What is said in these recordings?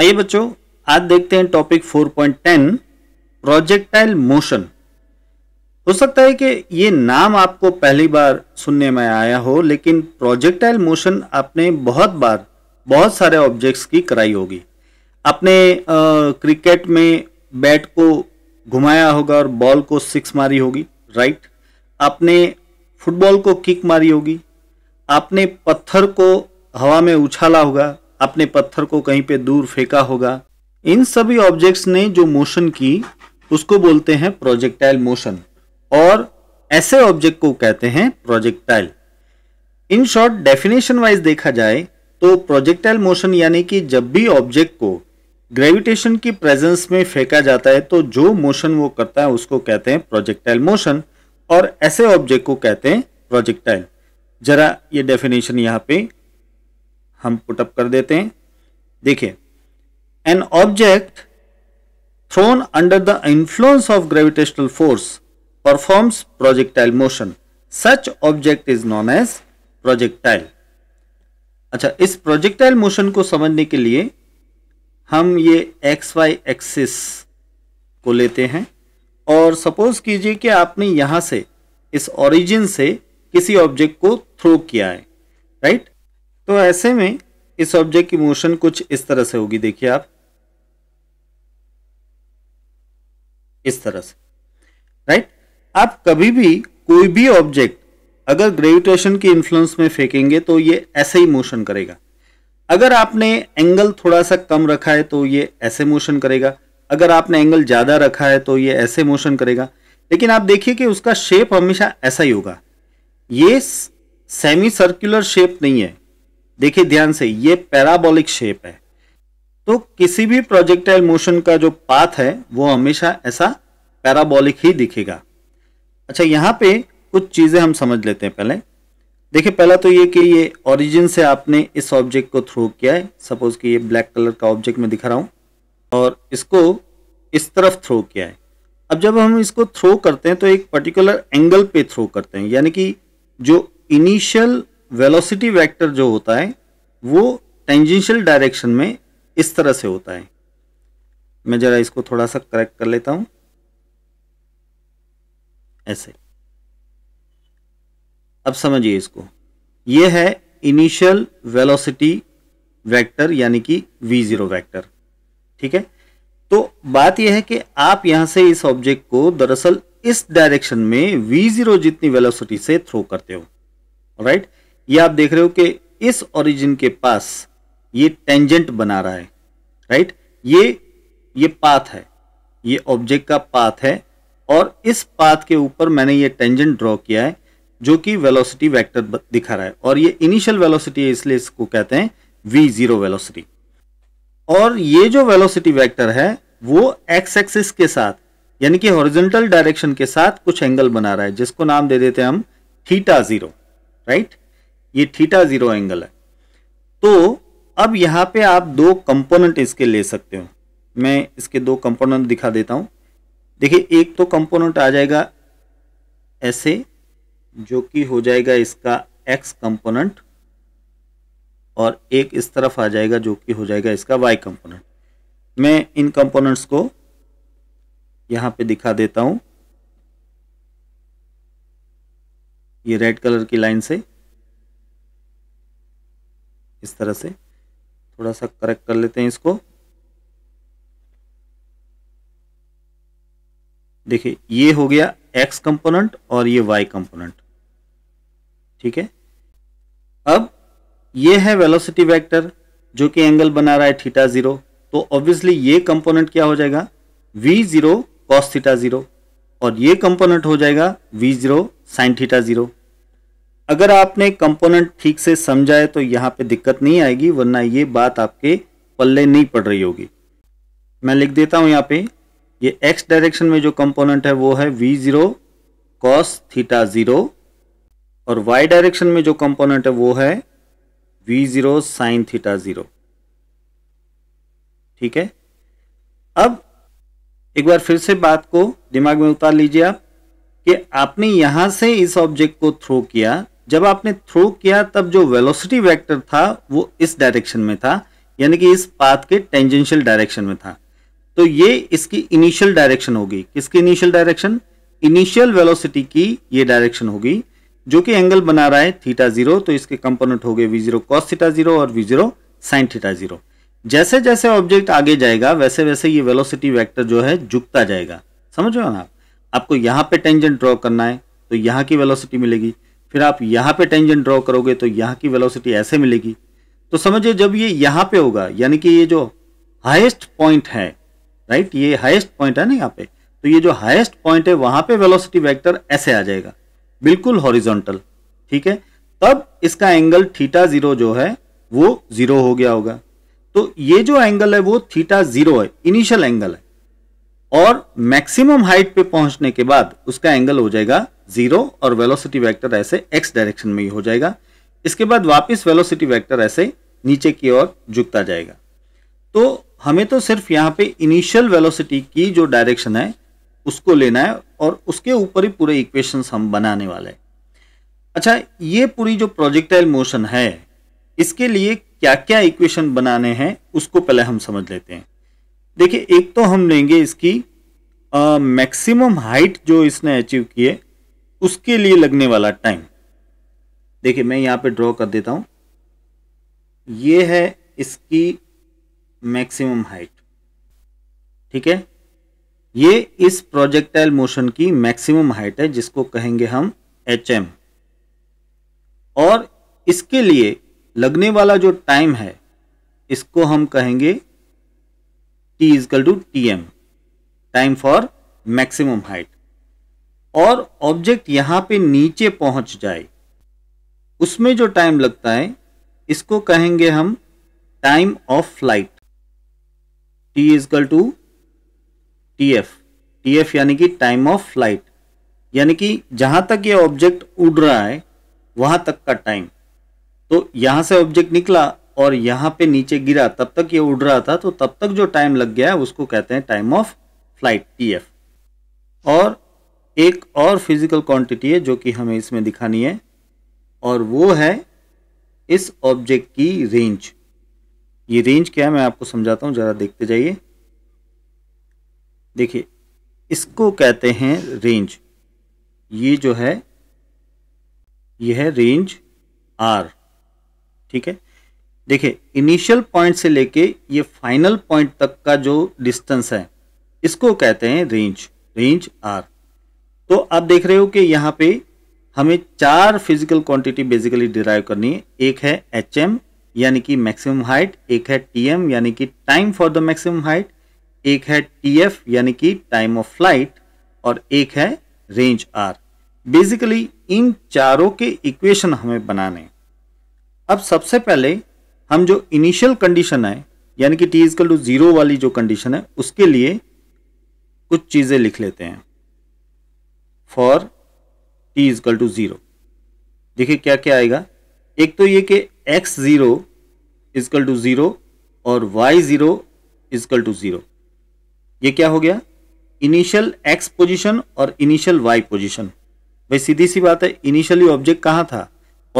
आइए बच्चों आज देखते हैं टॉपिक 4.10 प्रोजेक्टाइल मोशन हो सकता है कि ये नाम आपको पहली बार सुनने में आया हो लेकिन प्रोजेक्टाइल मोशन आपने बहुत बार बहुत सारे ऑब्जेक्ट्स की कराई होगी आपने क्रिकेट में बैट को घुमाया होगा और बॉल को सिक्स मारी होगी राइट आपने फुटबॉल को किक मारी होगी आपने पत्थर को हवा में उछाला होगा अपने पत्थर को कहीं पे दूर फेंका होगा इन सभी ऑब्जेक्ट्स ने जो मोशन की उसको बोलते हैं प्रोजेक्टाइल मोशन और ऐसे ऑब्जेक्ट को कहते हैं projectile in short definition wise देखा जाए तो प्रोजेक्टाइल मोशन यानी कि जब भी ऑब्जेक्ट को ग्रेविटेशन की प्रेजेंस में फेंका जाता है तो जो मोशन वो करता है उसको कहते हैं प्रोजेक्टाइल मोशन और ऐसे ऑब्जेक्ट को कहते हैं प्रोजेक्टाइल जरा ये डेफिनेशन यहाँ पे हम पुटअप कर देते हैं देखिए an object thrown under the influence of gravitational force performs projectile motion such object is known as projectile अच्छा इस प्रोजेक्टाइल मोशन को समझने के लिए हम ये एक्स वाई एक्सिस को लेते हैं और सपोज कीजिए कि आपने यहां से इस ओरिजिन से किसी ऑब्जेक्ट को थ्रो किया है राइट तो ऐसे में इस ऑब्जेक्ट की मोशन कुछ इस तरह से होगी देखिए आप इस तरह से राइट आप कभी भी कोई भी ऑब्जेक्ट अगर ग्रेविटेशन के इन्फ्लुएंस में फेंकेंगे तो ये ऐसे ही मोशन करेगा अगर आपने एंगल थोड़ा सा कम रखा है तो ये ऐसे मोशन करेगा अगर आपने एंगल ज़्यादा रखा है तो ये ऐसे मोशन करेगा लेकिन आप देखिए कि उसका शेप हमेशा ऐसा ही होगा ये सेमी सर्कुलर शेप नहीं है देखिए ध्यान से ये पैराबोलिक शेप है तो किसी भी प्रोजेक्टाइल मोशन का जो पाथ है वो हमेशा ऐसा पैराबोलिक ही दिखेगा अच्छा यहाँ पे कुछ चीज़ें हम समझ लेते हैं पहले देखिए पहला तो ये कि ये ओरिजिन से आपने इस ऑब्जेक्ट को थ्रो किया है सपोज कि ये ब्लैक कलर का ऑब्जेक्ट में दिखा रहा हूँ और इसको इस तरफ थ्रो किया है अब जब हम इसको थ्रो करते हैं तो एक पर्टिकुलर एंगल पे थ्रो करते हैं यानी कि जो इनिशियल वेलोसिटी वेक्टर जो होता है वो टेंजेंशियल डायरेक्शन में इस तरह से होता है मैं ज़रा इसको थोड़ा सा करेक्ट कर लेता हूं ऐसे अब समझिए इसको ये है इनिशियल वेलोसिटी वेक्टर यानी कि वी जीरो वैक्टर ठीक है तो बात यह है कि आप यहां से इस ऑब्जेक्ट को दरअसल इस डायरेक्शन में वी जीरो जितनी वेलोसिटी से थ्रो करते हो राइट right? ये आप देख रहे हो कि इस ओरिजिन के पास ये टेंजेंट बना रहा है राइट ये ये पाथ है ये ऑब्जेक्ट का पाथ है और इस पाथ के ऊपर मैंने ये टेंजेंट ड्रॉ किया है जो कि वेलोसिटी वेक्टर दिखा रहा है और ये इनिशियल वेलोसिटी है इसलिए इसको कहते हैं वी जीरो वेलोसिटी और ये जो वेलोसिटी वेक्टर है वो एक्स एक्सिस के साथ यानी कि हॉरिजेंटल डायरेक्शन के साथ कुछ एंगल बना रहा है जिसको नाम दे देते हैं हम थीटा जीरो राइट ये थीटा जीरो एंगल है तो अब यहाँ पे आप दो कंपोनेंट इसके ले सकते हो मैं इसके दो कंपोनेंट दिखा देता हूँ देखिए एक तो कंपोनेंट आ जाएगा ऐसे जो कि हो जाएगा इसका एक्स कंपोनेंट और एक इस तरफ आ जाएगा जो कि हो जाएगा इसका वाई कंपोनेंट मैं इन कंपोनेंट्स को यहाँ पे दिखा देता हूँ ये रेड कलर की लाइन से इस तरह से थोड़ा सा करेक्ट कर लेते हैं इसको देखिए ये हो गया एक्स कंपोनेंट और ये वाई कंपोनेंट ठीक है अब ये है वेलोसिटी वेक्टर जो कि एंगल बना रहा है थीटा जीरो तो ऑब्वियसली ये कंपोनेंट क्या हो जाएगा v zero cos theta zero और ये कंपोनेंट हो जाएगा v zero sine theta zero अगर आपने कंपोनेंट ठीक से समझा है तो यहाँ पे दिक्कत नहीं आएगी वरना ये बात आपके पल्ले नहीं पड़ रही होगी मैं लिख देता हूँ यहाँ पे ये एक्स डायरेक्शन में जो कंपोनेंट है वो है v zero cos theta zero और वाई डायरेक्शन में जो कंपोनेंट है वो है v zero sine theta zero ठीक है अब एक बार फिर से बात को दिमाग में उतार लीजिए आप कि आपने यहां से इस ऑब्जेक्ट को थ्रो किया जब आपने थ्रो किया तब जो वेलोसिटी वेक्टर था वो इस डायरेक्शन में था यानी कि इस पाथ के टेंजेंशियल डायरेक्शन में था तो ये इसकी इनिशियल डायरेक्शन होगी किसकी इनिशियल डायरेक्शन इनिशियल वेलोसिटी की ये डायरेक्शन होगी जो कि एंगल बना रहा है थीटा जीरो तो इसके कंपोनेंट हो गए v zero cos theta zero और v zero sine theta zero जैसे जैसे ऑब्जेक्ट आगे जाएगा वैसे वैसे ये वेलोसिटी वेक्टर जो है झुकता जाएगा समझ रहे हो ना आपको यहाँ पे टेंजेंट ड्रॉ करना है तो यहाँ की वेलोसिटी मिलेगी फिर आप यहाँ पे टेंजेंट ड्रॉ करोगे तो यहाँ की वेलोसिटी ऐसे मिलेगी तो समझिए जब ये यहाँ पे होगा यानी कि ये जो हाईएस्ट पॉइंट है राइट ये हाईएस्ट पॉइंट है ना यहाँ पे तो ये जो हाईएस्ट पॉइंट है वहां पे वेलोसिटी वेक्टर ऐसे आ जाएगा बिल्कुल हॉरिजॉन्टल ठीक है तब इसका एंगल थीटा जीरो जो है वो जीरो हो गया होगा तो ये जो एंगल है वो थीटा जीरो है इनिशियल एंगल है और मैक्सिमम हाइट पे पहुंचने के बाद उसका एंगल हो जाएगा जीरो और वेलोसिटी वेक्टर ऐसे एक्स डायरेक्शन में ही हो जाएगा इसके बाद वापस वेलोसिटी वेक्टर ऐसे नीचे की ओर झुकता जाएगा तो हमें तो सिर्फ यहाँ पे इनिशियल वेलोसिटी की जो डायरेक्शन है उसको लेना है और उसके ऊपर ही पूरे इक्वेशन हम बनाने वाले हैं अच्छा ये पूरी जो प्रोजेक्टाइल मोशन है इसके लिए क्या क्या इक्वेशन बनाने हैं उसको पहले हम समझ लेते हैं देखिए एक तो हम लेंगे इसकी मैक्सिमम हाइट जो इसने अचीव की है उसके लिए लगने वाला टाइम देखिए मैं यहाँ पे ड्रॉ कर देता हूँ ये है इसकी मैक्सिमम हाइट ठीक है ये इस प्रोजेक्टाइल मोशन की मैक्सिमम हाइट है जिसको कहेंगे हम एच एम और इसके लिए लगने वाला जो टाइम है इसको हम कहेंगे t is equal to t m time for maximum height और ऑब्जेक्ट यहाँ पे नीचे पहुँच जाए उसमें जो टाइम लगता है इसको कहेंगे हम time of flight t is equal to t f t f यानी कि टाइम ऑफ फ्लाइट यानी कि जहाँ तक ये ऑब्जेक्ट उड़ रहा है वहाँ तक का टाइम तो यहाँ से ऑब्जेक्ट निकला और यहाँ पे नीचे गिरा तब तक ये उड़ रहा था तो तब तक जो टाइम लग गया उसको कहते हैं टाइम ऑफ फ्लाइट टी और एक और फिजिकल क्वांटिटी है जो कि हमें इसमें दिखानी है और वो है इस ऑब्जेक्ट की रेंज ये रेंज क्या है मैं आपको समझाता हूँ ज़रा देखते जाइए देखिए इसको कहते हैं रेंज ये जो है यह है रेंज आर ठीक है देखिए इनिशियल पॉइंट से लेके ये फाइनल पॉइंट तक का जो डिस्टेंस है इसको कहते हैं रेंज रेंज आर तो आप देख रहे हो कि यहाँ पे हमें चार फिजिकल क्वांटिटी बेसिकली डिराइव करनी है एक है एच एम यानी कि मैक्सिमम हाइट एक है टी एम यानी कि time for the maximum height एक है टी एफ यानी कि टाइम ऑफ फ्लाइट और एक है रेंज आर बेसिकली इन चारों के इक्वेशन हमें बनाने अब सबसे पहले हम जो इनिशियल कंडीशन है यानी कि टी इजकल टू जीरो वाली जो कंडीशन है उसके लिए कुछ चीज़ें लिख लेते हैं for t is equal to zero देखिए क्या क्या आएगा एक तो ये कि x zero is equal to zero और y zero is equal to zero ये क्या हो गया इनिशियल एक्स पोजीशन और इनिशियल वाई पोजीशन भाई सीधी सी बात है इनिशियली ऑब्जेक्ट कहाँ था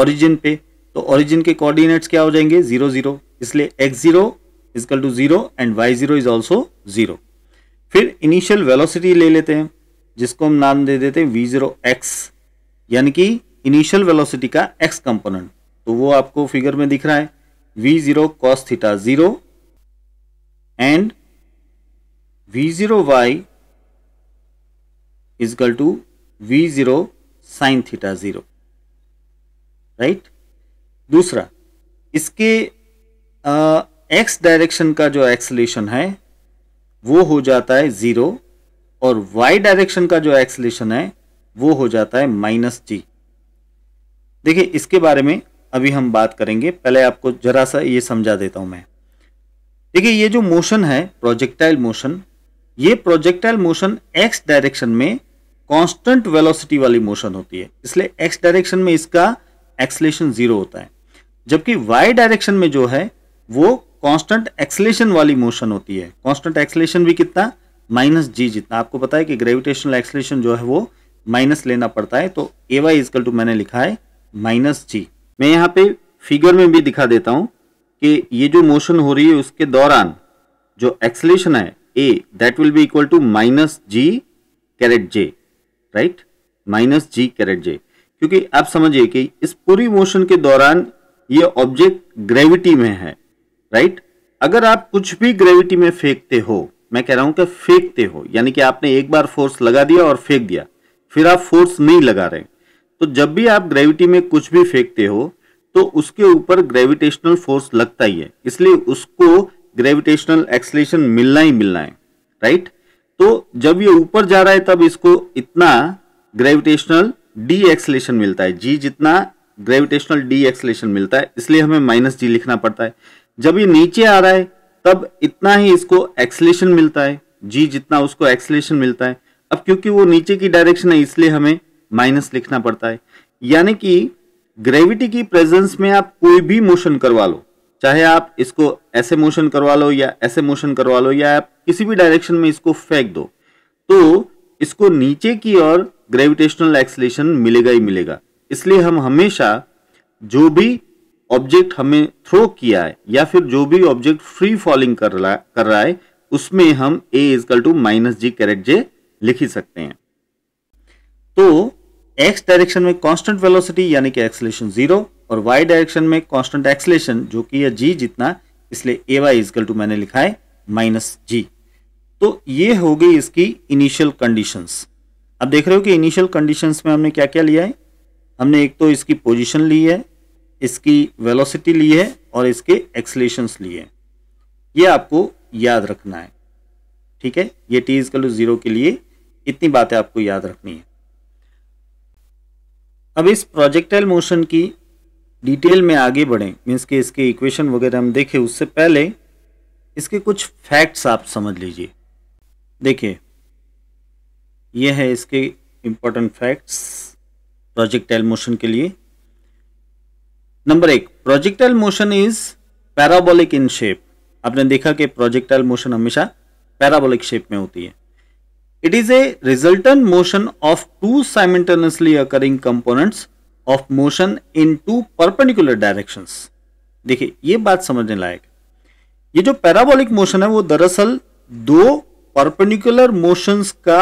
ऑरिजिन पे तो ओरिजिन के कोऑर्डिनेट्स क्या हो जाएंगे जीरो जीरो इसलिए x zero is equal to zero and y zero is also zero फिर इनिशियल वेलोसिटी ले लेते हैं जिसको हम नाम दे देते हैं वी जीरो एक्स यानी कि इनिशियल वेलोसिटी का एक्स कंपोनेंट तो वो आपको फिगर में दिख रहा है v zero cos theta zero and v zero y is equal to v zero sine theta zero right दूसरा इसके एक्स डायरेक्शन का जो एक्सलेशन है वो हो जाता है ज़ीरो और वाई डायरेक्शन का जो एक्सलेशन है वो हो जाता है माइनस जी देखिए इसके बारे में अभी हम बात करेंगे पहले आपको ज़रा सा ये समझा देता हूं मैं देखिए ये जो मोशन है प्रोजेक्टाइल मोशन ये प्रोजेक्टाइल मोशन एक्स डायरेक्शन में कांस्टेंट वेलोसिटी वाली मोशन होती है इसलिए एक्स डायरेक्शन में इसका एक्सलेशन ज़ीरो होता है जबकि वाई डायरेक्शन में जो है वो कांस्टेंट एक्सलेशन वाली मोशन होती है कांस्टेंट एक्सलेशन भी कितना माइनस जी जितना आपको पता है कि ग्रेविटेशनल एक्सलेशन जो है वो माइनस लेना पड़ता है तो ए वाई इजकल टू मैंने लिखा है माइनस जी मैं यहाँ पे फिगर में भी दिखा देता हूँ कि ये जो मोशन हो रही है उसके दौरान जो एक्सलेशन है a that will be equal to minus g caret j right minus g caret j क्योंकि आप समझिए कि इस पूरी मोशन के दौरान ये ऑब्जेक्ट ग्रेविटी में है राइट अगर आप कुछ भी ग्रेविटी में फेंकते हो मैं कह रहा हूं कि फेंकते हो यानी कि आपने एक बार फोर्स लगा दिया और फेंक दिया फिर आप फोर्स नहीं लगा रहे तो जब भी आप ग्रेविटी में कुछ भी फेंकते हो तो उसके ऊपर ग्रेविटेशनल फोर्स लगता ही है इसलिए उसको ग्रेविटेशनल एक्सलेशन मिलना ही मिलना है राइट तो जब ये ऊपर जा रहा है तब इसको इतना ग्रेविटेशनल डी एक्सलेशन मिलता है जी जितना ग्रेविटेशनल डी एक्सलेशन मिलता है इसलिए हमें माइनस जी लिखना पड़ता है जब ये नीचे आ रहा है तब इतना ही इसको एक्सलेशन मिलता है जी जितना उसको एक्सलेशन मिलता है अब क्योंकि वो नीचे की डायरेक्शन है इसलिए हमें माइनस लिखना पड़ता है यानी कि ग्रेविटी की प्रेजेंस में आप कोई भी मोशन करवा लो चाहे आप इसको ऐसे मोशन करवा लो या ऐसे मोशन करवा लो या आप किसी भी डायरेक्शन में इसको फेंक दो तो इसको नीचे की ओर ग्रेविटेशनल एक्सलेशन मिलेगा ही मिलेगा इसलिए हम हमेशा जो भी ऑब्जेक्ट हमें थ्रो किया है या फिर जो भी ऑब्जेक्ट फ्री फॉलिंग कर रहा कर रहा है उसमें हम a is equal to minus g caret j लिख ही सकते हैं तो एक्स डायरेक्शन में कांस्टेंट वेलोसिटी यानी कि एक्सलेशन जीरो और वाई डायरेक्शन में कांस्टेंट एक्सलेशन जो कि यह जी जितना इसलिए ए वाई इजकल टू मैंने लिखा है माइनस जी तो ये हो गई इसकी इनिशियल कंडीशंस अब देख रहे हो कि इनिशियल कंडीशंस में हमने क्या क्या लिया है हमने एक तो इसकी पोजीशन ली है इसकी वेलोसिटी ली है और इसके एक्सलेशंस लिए ये आपको याद रखना है ठीक है ये टी इजकल कलू ज़ीरो के लिए इतनी बातें आपको याद रखनी है अब इस प्रोजेक्टाइल मोशन की डिटेल में आगे बढ़ें मीन्स के इसके इक्वेशन वगैरह हम देखें उससे पहले इसके कुछ फैक्ट्स आप समझ लीजिए देखिए यह है इसके इम्पोर्टेंट फैक्ट्स प्रोजेक्टाइल मोशन के लिए नंबर एक projectile motion is parabolic in shape आपने देखा कि प्रोजेक्टाइल मोशन हमेशा पैराबोलिक शेप में होती है it is a resultant motion of two simultaneously occurring components of motion in two perpendicular directions देखिए ये बात समझने लायक ये जो पैराबोलिक मोशन है वो दरअसल दो परपेंडिकुलर मोशंस का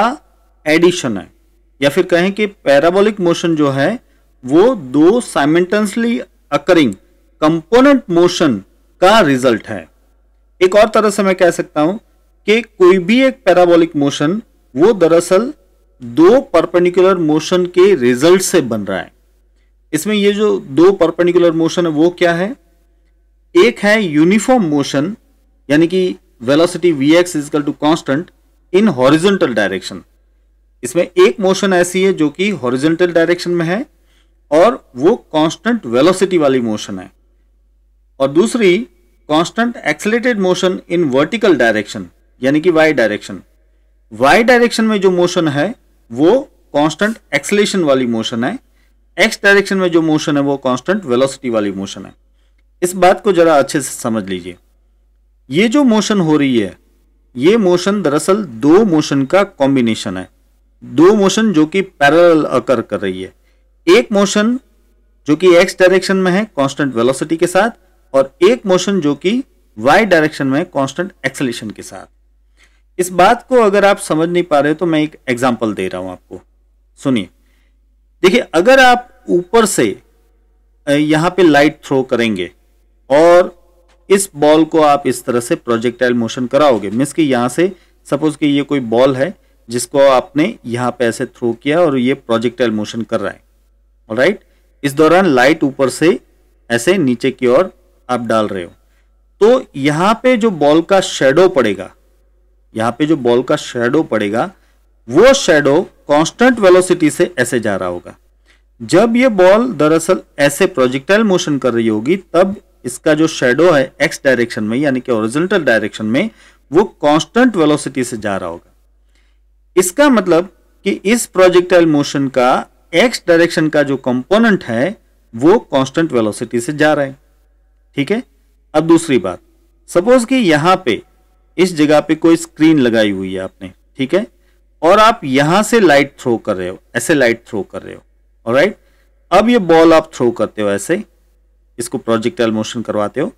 एडिशन है या फिर कहें कि पैराबोलिक मोशन जो है वो दो साइमेंटसली अकरिंग कंपोनेंट मोशन का रिजल्ट है एक और तरह से मैं कह सकता हूं कि कोई भी एक पैराबोलिक मोशन वो दरअसल दो परपेंडिकुलर मोशन के रिजल्ट से बन रहा है इसमें ये जो दो परपेंडिकुलर मोशन है वो क्या है एक है यूनिफॉर्म मोशन यानी कि velocity v x is equal to constant in horizontal direction इसमें एक मोशन ऐसी है जो कि हॉरिजेंटल डायरेक्शन में है और वो कांस्टेंट वेलोसिटी वाली मोशन है और दूसरी constant accelerated motion in vertical direction यानी कि वाई डायरेक्शन वाई डायरेक्शन में जो मोशन है वो कांस्टेंट एक्सलेशन वाली मोशन है एक्स डायरेक्शन में जो मोशन है वो कांस्टेंट वेलोसिटी वाली मोशन है इस बात को जरा अच्छे से समझ लीजिए ये जो मोशन हो रही है ये मोशन दरअसल दो मोशन का कॉम्बिनेशन है दो मोशन जो कि पैरल अकर कर रही है एक मोशन जो कि एक्स डायरेक्शन में है कांस्टेंट वेलोसिटी के साथ और एक मोशन जो कि वाई डायरेक्शन में कांस्टेंट एक्सलेशन के साथ इस बात को अगर आप समझ नहीं पा रहे तो मैं एक एग्जांपल दे रहा हूं आपको सुनिए देखिए अगर आप ऊपर से यहां पे लाइट थ्रो करेंगे और इस बॉल को आप इस तरह से प्रोजेक्टाइल मोशन कराओगे मीन्स कि यहां से सपोज कि ये कोई बॉल है जिसको आपने यहाँ पे ऐसे थ्रो किया और ये प्रोजेक्टाइल मोशन कर रहा है राइट इस दौरान लाइट ऊपर से ऐसे नीचे की ओर आप डाल रहे हो तो यहाँ पे जो बॉल का शेडो पड़ेगा यहाँ पे जो बॉल का शेडो पड़ेगा वो शेडो कांस्टेंट वेलोसिटी से ऐसे जा रहा होगा जब ये बॉल दरअसल ऐसे प्रोजेक्टाइल मोशन कर रही होगी तब इसका जो शेडो है एक्स डायरेक्शन में यानी कि ओरिजिनटल डायरेक्शन में वो कॉन्स्टेंट वेलोसिटी से जा रहा होगा इसका मतलब कि इस प्रोजेक्टाइल मोशन का एक्स डायरेक्शन का जो कंपोनेंट है वो कांस्टेंट वेलोसिटी से जा रहा है ठीक है अब दूसरी बात सपोज कि यहां पे इस जगह पे कोई स्क्रीन लगाई हुई है आपने ठीक है और आप यहां से लाइट थ्रो कर रहे हो ऐसे लाइट थ्रो कर रहे हो राइट अब ये बॉल आप थ्रो करते हो ऐसे इसको प्रोजेक्टाइल मोशन करवाते हो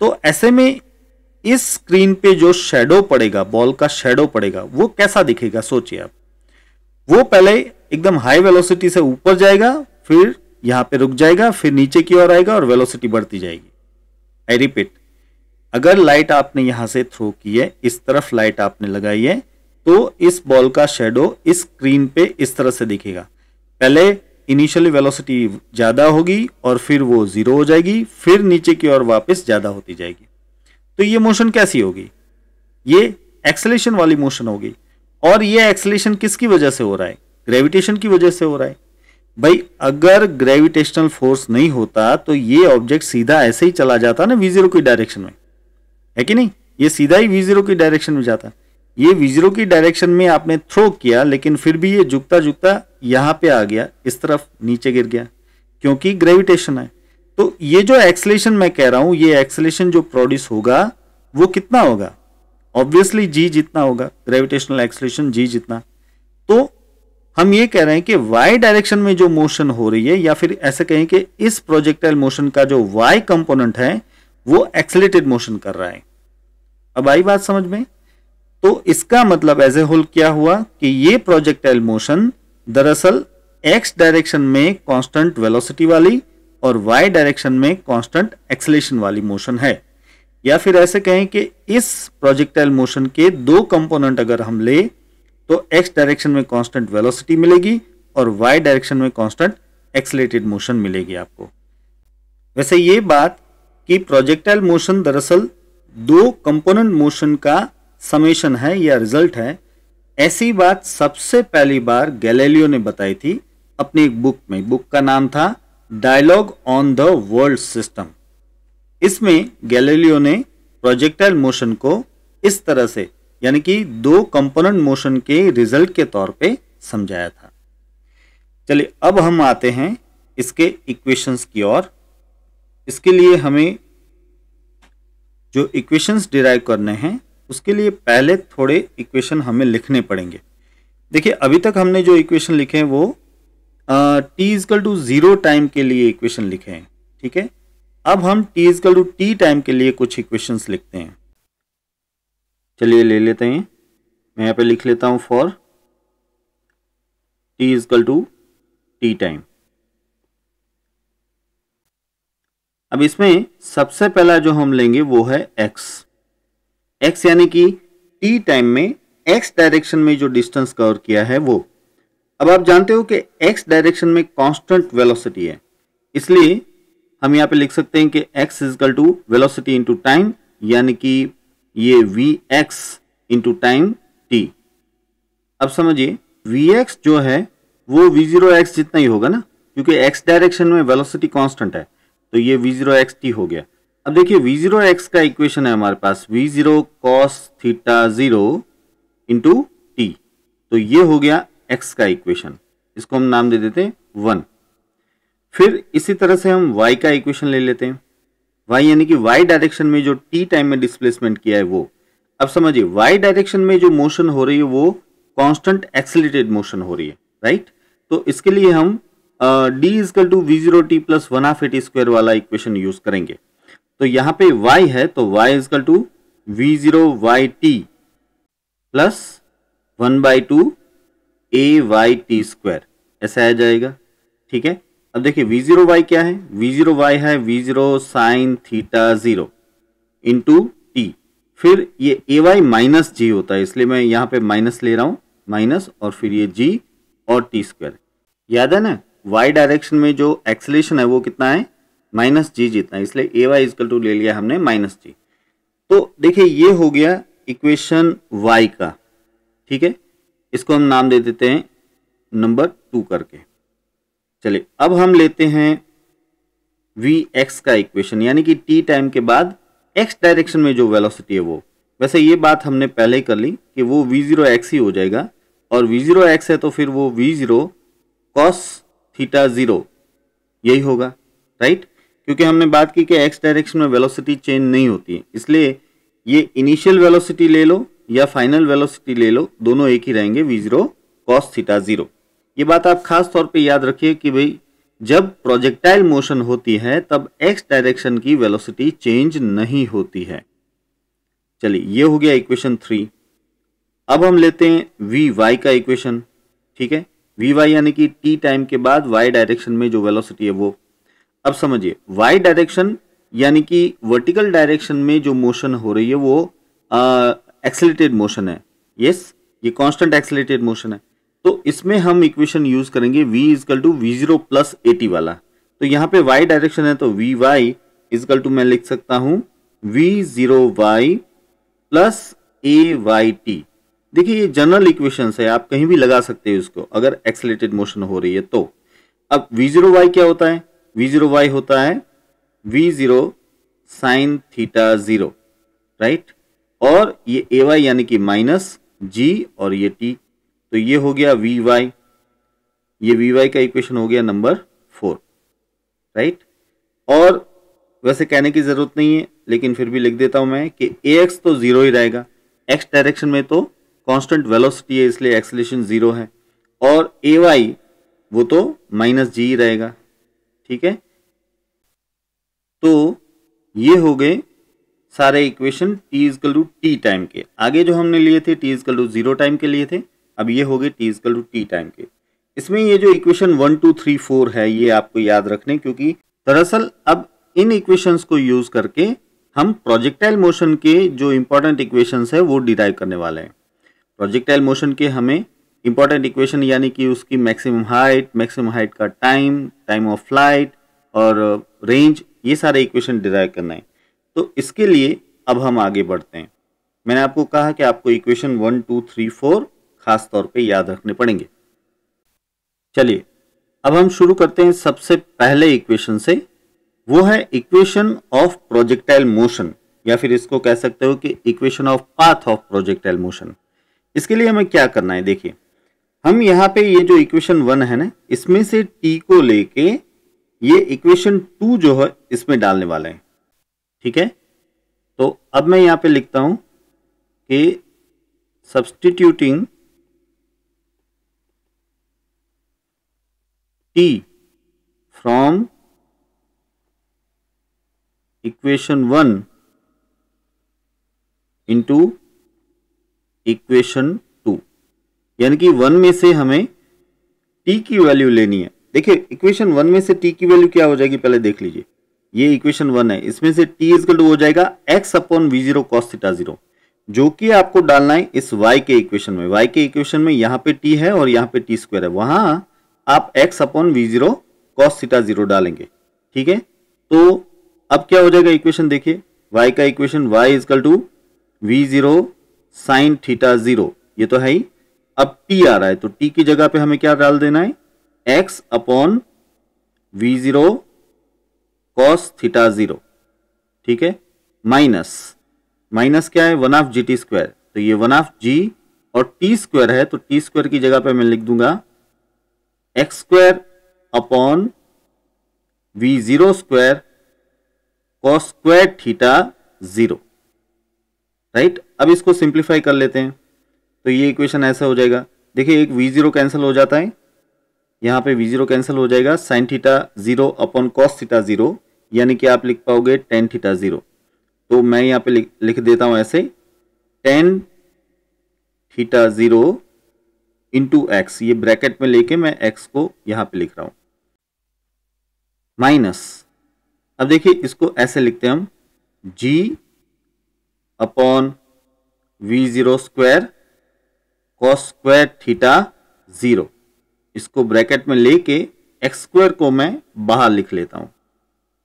तो ऐसे में इस स्क्रीन पे जो शेडो पड़ेगा बॉल का शेडो पड़ेगा वो कैसा दिखेगा सोचिए आप वो पहले एकदम हाई वेलोसिटी से ऊपर जाएगा फिर यहां पे रुक जाएगा फिर नीचे की ओर आएगा और वेलोसिटी बढ़ती जाएगी आई रिपीट अगर लाइट आपने यहां से थ्रो की है इस तरफ लाइट आपने लगाई है तो इस बॉल का शेडो इस स्क्रीन पे इस तरह से दिखेगा पहले इनिशियली वेलोसिटी ज़्यादा होगी और फिर वो ज़ीरो हो जाएगी फिर नीचे की ओर वापस ज़्यादा होती जाएगी तो ये मोशन कैसी होगी ये एक्सलेशन वाली मोशन होगी और ये एक्सलेशन किसकी वजह से हो रहा है ग्रेविटेशन की वजह से हो रहा है भाई अगर ग्रेविटेशनल फोर्स नहीं होता तो ये ऑब्जेक्ट सीधा ऐसे ही चला जाता ना वी जीरो की डायरेक्शन में है कि नहीं ये सीधा ही वी जीरो की डायरेक्शन में जाता ये वी जीरो की डायरेक्शन में आपने थ्रो किया लेकिन फिर भी ये झुकता झुकता यहाँ पे आ गया इस तरफ नीचे गिर गया क्योंकि ग्रेविटेशन है तो ये जो एक्सलेशन मैं कह रहा हूं ये एक्सलेशन जो प्रोड्यूस होगा वो कितना होगा ऑब्वियसली जी जितना होगा ग्रेविटेशनल एक्सलेशन जी जितना तो हम ये कह रहे हैं कि वाई डायरेक्शन में जो मोशन हो रही है या फिर ऐसे कहें कि इस प्रोजेक्टाइल मोशन का जो वाई कंपोनेंट है वो एक्सलेटेड मोशन कर रहा है अब आई बात समझ में तो इसका मतलब एज ए होल क्या हुआ कि ये प्रोजेक्टाइल मोशन दरअसल एक्स डायरेक्शन में कांस्टेंट वेलोसिटी वाली और वाई डायरेक्शन में कांस्टेंट एक्सलेशन वाली मोशन है या फिर ऐसे कहें कि इस प्रोजेक्टाइल मोशन के दो कंपोनेंट अगर हम ले तो एक्स डायरेक्शन में कांस्टेंट वेलोसिटी मिलेगी और वाई डायरेक्शन में कांस्टेंट एक्सलेटेड मोशन मिलेगी आपको वैसे ये बात कि प्रोजेक्टाइल मोशन दरअसल दो कंपोनेंट मोशन का समेशन है या रिजल्ट है ऐसी बात सबसे पहली बार गैलेलियो ने बताई थी अपनी एक बुक में बुक का नाम था dialogue on the world system इसमें गैलेलियो ने प्रोजेक्टाइल मोशन को इस तरह से यानी कि दो कंपोनेंट मोशन के रिजल्ट के तौर पे समझाया था चलिए अब हम आते हैं इसके इक्वेशंस की ओर इसके लिए हमें जो इक्वेशंस डिराइव करने हैं उसके लिए पहले थोड़े इक्वेशन हमें लिखने पड़ेंगे देखिए अभी तक हमने जो इक्वेशन लिखे हैं वो t is equal to zero time के लिए इक्वेशन लिखे हैं ठीक है अब हम t equal is equal to t time के लिए कुछ इक्वेशंस लिखते हैं चलिए ले लेते हैं मैं यहाँ पे लिख लेता हूँ for t is equal to t time अब इसमें सबसे पहला जो हम लेंगे वो है एक्स एक्स यानी कि टी टाइम में एक्स डायरेक्शन में जो डिस्टेंस कवर किया है वो अब आप जानते हो कि x डायरेक्शन में कांस्टेंट वेलोसिटी है इसलिए हम यहाँ पे लिख सकते हैं कि x is equal to velocity into time यानी कि ये v x into time t अब समझिए वी एक्स जो है वो वी जीरो एक्स जितना ही होगा ना क्योंकि एक्स डायरेक्शन में वेलोसिटी कांस्टेंट है तो ये वी जीरो एक्स टी हो गया अब देखिए वी जीरो एक्स का इक्वेशन है हमारे पास v zero cos theta zero into t तो ये हो गया एक्स का इक्वेशन इसको हम नाम दे देते हैं वन फिर इसी तरह से हम वाई का इक्वेशन ले लेते हैं वाई यानी कि वाई डायरेक्शन में जो टी टाइम में डिस्प्लेसमेंट किया है वो अब समझिए वाई डायरेक्शन में जो मोशन हो रही है वो कॉन्स्टेंट एक्सिलेटेड मोशन हो रही है राइट तो इसके लिए हम d is equal to v zero t plus one of a t square वाला इक्वेशन यूज करेंगे तो यहाँ पे y है तो y is equal to v zero y t plus one by two a y t square ऐसा आ जाएगा ठीक है अब देखिए वी जीरो वाई क्या है वी जीरो वाई है v zero sine theta zero into t फिर ये ए वाई माइनस जी होता है इसलिए मैं यहाँ पे माइनस ले रहा हूँ माइनस और फिर ये जी और टी स्क्वायर याद है ना वाई डायरेक्शन में जो एक्सलेशन है वो कितना है माइनस जी जितना इसलिए ए वाई इजकल टू ले लिया हमने माइनस जी तो देखिए ये हो गया इक्वेशन वाई का ठीक है इसको हम नाम दे देते हैं नंबर टू करके चलिए अब हम लेते हैं वी एक्स का इक्वेशन यानी कि टी टाइम के बाद एक्स डायरेक्शन में जो वेलोसिटी है वो वैसे ये बात हमने पहले ही कर ली कि वो वी जीरो एक्स ही हो जाएगा और वी जीरो एक्स है तो फिर वो v zero cos theta zero यही होगा राइट क्योंकि हमने बात की कि एक्स डायरेक्शन में वेलोसिटी चेंज नहीं होती है इसलिए ये इनिशियल वेलोसिटी ले लो या फाइनल वेलोसिटी ले लो दोनों एक ही रहेंगे v zero cos theta zero ये बात आप खास तौर पे याद रखिए कि भाई जब प्रोजेक्टाइल मोशन होती है तब एक्स डायरेक्शन की वेलोसिटी चेंज नहीं होती है चलिए ये हो गया इक्वेशन थ्री अब हम लेते हैं वी वाई का इक्वेशन ठीक है वी वाई यानी कि टी टाइम के बाद वाई डायरेक्शन में जो वेलोसिटी है वो अब समझिए वाई डायरेक्शन यानी कि वर्टिकल डायरेक्शन में जो मोशन हो रही है वो एक्सेलेटेड मोशन है यस yes, ये कांस्टेंट एक्सेलेटेड मोशन है तो इसमें हम इक्वेशन यूज करेंगे v is equal to v zero plus a t वाला तो यहाँ पे y डायरेक्शन है तो वी वाई इजकल टू मैं लिख सकता हूँ v zero y plus a y t देखिए ये जनरल इक्वेशन है आप कहीं भी लगा सकते हैं उसको अगर एक्सेलेटेड मोशन हो रही है तो अब वी जीरो वाई क्या होता है वी जीरो वाई होता है v zero sine theta zero right और ये ए वाई यानी कि माइनस जी और ये टी तो ये हो गया वी वाई ये वी वाई का इक्वेशन हो गया नंबर फोर राइट और वैसे कहने की ज़रूरत नहीं है लेकिन फिर भी लिख देता हूं मैं कि ए एक्स तो ज़ीरो ही रहेगा एक्स डायरेक्शन में तो कांस्टेंट वेलोसिटी है इसलिए एक्सलेशन ज़ीरो है और ए वाई वो तो माइनस जी ही रहेगा ठीक है तो ये हो गए सारे equation t equal to t time के आगे जो हमने लिए थे T equal to zero time के लिए थे अब ये हो गए t is equal to t time के इसमें ये जो equation one two three four है ये आपको याद रखने क्योंकि दरअसल अब इन इक्वेशंस को यूज करके हम प्रोजेक्टाइल मोशन के जो इंपॉर्टेंट इक्वेशंस है वो डिराइव करने वाले हैं प्रोजेक्टाइल मोशन के हमें इंपॉर्टेंट इक्वेशन यानी कि उसकी मैक्सिमम हाइट मैक्सिमम हाइट का टाइम टाइम ऑफ फ्लाइट और रेंज ये सारे इक्वेशन डिराइव करना है तो इसके लिए अब हम आगे बढ़ते हैं मैंने आपको कहा कि आपको equation one two three four खास तौर पे याद रखने पड़ेंगे चलिए अब हम शुरू करते हैं सबसे पहले इक्वेशन से वो है इक्वेशन ऑफ प्रोजेक्टाइल मोशन या फिर इसको कह सकते हो कि equation of path of projectile motion इसके लिए हमें क्या करना है देखिए हम यहाँ पे ये जो इक्वेशन वन है ना इसमें से टी को लेके ये इक्वेशन टू जो है इसमें डालने वाले हैं ठीक है तो अब मैं यहाँ पे लिखता हूँ कि substituting t from equation one into equation two यानी कि वन में से हमें टी की वैल्यू लेनी है देखिए इक्वेशन वन में से टी की वैल्यू क्या हो जाएगी पहले देख लीजिए ये इक्वेशन वन है इसमें से टी इजकल टू हो जाएगा x upon v zero cos theta zero जो कि आपको डालना है इस वाई के इक्वेशन में वाई के इक्वेशन में यहाँ पे टी है और यहाँ पे टी स्क्वायर है वहाँ आप x upon v zero cos zero डालेंगे ठीक है तो अब क्या हो जाएगा इक्वेशन देखिए वाई का equation y is equal to v zero sine theta zero ये तो है ही अब टी आ रहा है तो टी की जगह पे हमें क्या डाल देना है x upon v zero cos theta zero ठीक है माइनस माइनस क्या है one of g t square तो ये वन ऑफ जी और टी स्क्वायर है तो टी स्क्वायर की जगह पे मैं लिख दूंगा x square upon v zero square cos square theta zero right अब इसको सिंप्लीफाई कर लेते हैं तो ये इक्वेशन ऐसा हो जाएगा देखिए एक वी जीरो कैंसिल हो जाता है यहाँ पे वी जीरो कैंसिल हो जाएगा sine theta zero upon cos theta zero यानी कि आप लिख पाओगे टेन थीटा जीरो तो मैं यहाँ पे लिख, लिख देता हूँ ऐसे tan theta zero into x ये ब्रैकेट में लेके मैं एक्स को यहाँ पे लिख रहा हूँ माइनस अब देखिए इसको ऐसे लिखते हैं हम g upon v zero square cos square theta zero इसको ब्रैकेट में लेके एक्स स्क्वायर को मैं बाहर लिख लेता हूँ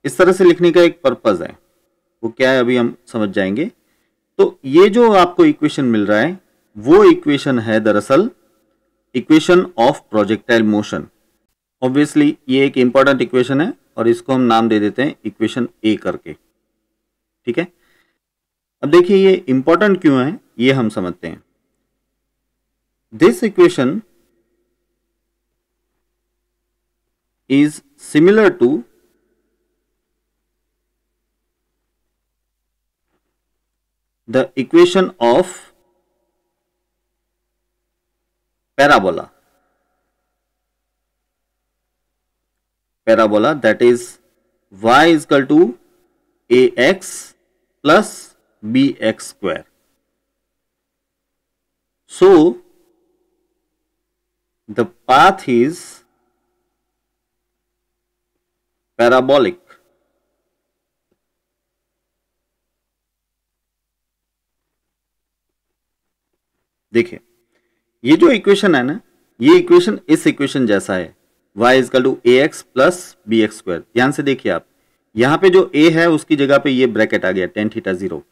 इस तरह से लिखने का एक पर्पज है वो क्या है अभी हम समझ जाएंगे तो ये जो आपको इक्वेशन मिल रहा है वो इक्वेशन है दरअसल equation of projectile motion obviously ये एक इंपॉर्टेंट इक्वेशन है और इसको हम नाम दे देते हैं इक्वेशन ए करके ठीक है अब देखिए ये इंपॉर्टेंट क्यों है ये हम समझते हैं this equation is similar to the equation of parabola parabola that is y is equal to ax plus bx square. So, the path is parabolic देखिए ये जो इक्वेशन है ना ये इक्वेशन इस इक्वेशन जैसा है y equal to a x plus b x square ध्यान से देखिए आप यहाँ पे जो a है उसकी जगह पे ये ब्रैकेट आ गया टेन थीटा जीरो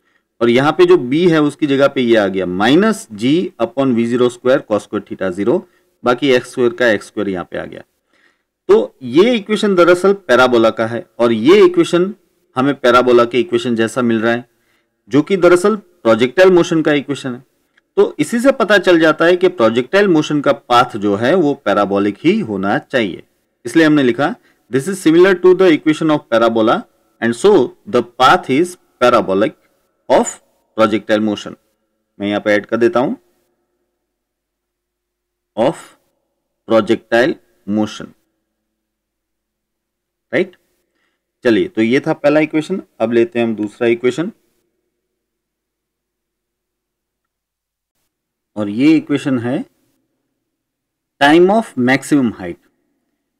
और यहाँ पे जो b है उसकी जगह पे ये आ गया minus g upon v zero square cos square theta zero बाकी एक्स स्क्वायर का एक्स स्क्वायर यहाँ पे आ गया तो ये इक्वेशन दरअसल पैराबोला का है और ये इक्वेशन हमें पैराबोला के इक्वेशन जैसा मिल रहा है जो कि दरअसल प्रोजेक्टाइल मोशन का इक्वेशन है तो इसी से पता चल जाता है कि प्रोजेक्टाइल मोशन का पाथ जो है वो पैराबोलिक ही होना चाहिए इसलिए हमने लिखा this is similar to the equation of parabola and so the path is parabolic of projectile motion मैं यहां पर ऐड कर देता हूं ऑफ प्रोजेक्टाइल मोशन राइट चलिए तो ये था पहला इक्वेशन अब लेते हैं हम दूसरा इक्वेशन और ये इक्वेशन है टाइम ऑफ मैक्सिमम हाइट